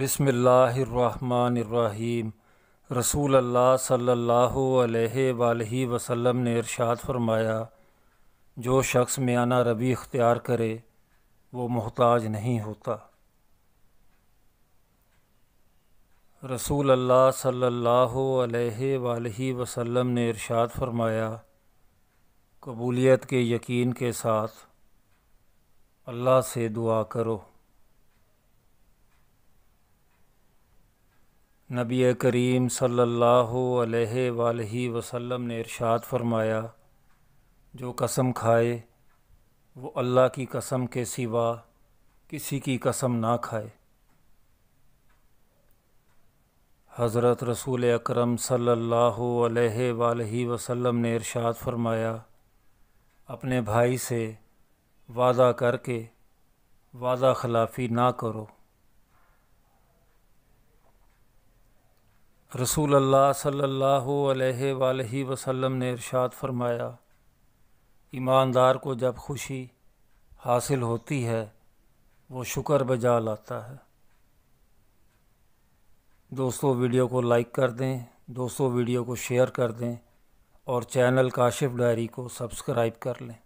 बिसमीम रसूल अल्लाह सल्लल्लाहु अलैहि वसल्लम ने इरशाद फरमाया जो शख्स मियाना रबी इख्तियार करे वो मोहताज नहीं होता रसूल अल्लाह सल्लल्लाहु अलैहि वसल्लम ने इरशाद फरमाया कबूलियत के यकीन के साथ अल्लाह से दुआ करो नबी करीम सल्लल्लाहु अलैहि वसल्लम ने इरशाद फरमाया जो कसम खाए वो अल्लाह की कसम के सिवा किसी की कसम ना खाए हज़रत रसूल अकरम सल्लल्लाहु अलैहि वसल्लम ने इरशाद फरमाया अपने भाई से वादा करके वादा खिलाफ़ी ना करो रसूल अल्लाह सल्लल्लाहु अलैहि वसल्लम ने इरशाद फरमाया ईमानदार को जब खुशी हासिल होती है वो शुक्र बजा लाता है दोस्तों वीडियो को लाइक कर दें दोस्तों वीडियो को शेयर कर दें और चैनल काशिफ डायरी को सब्सक्राइब कर लें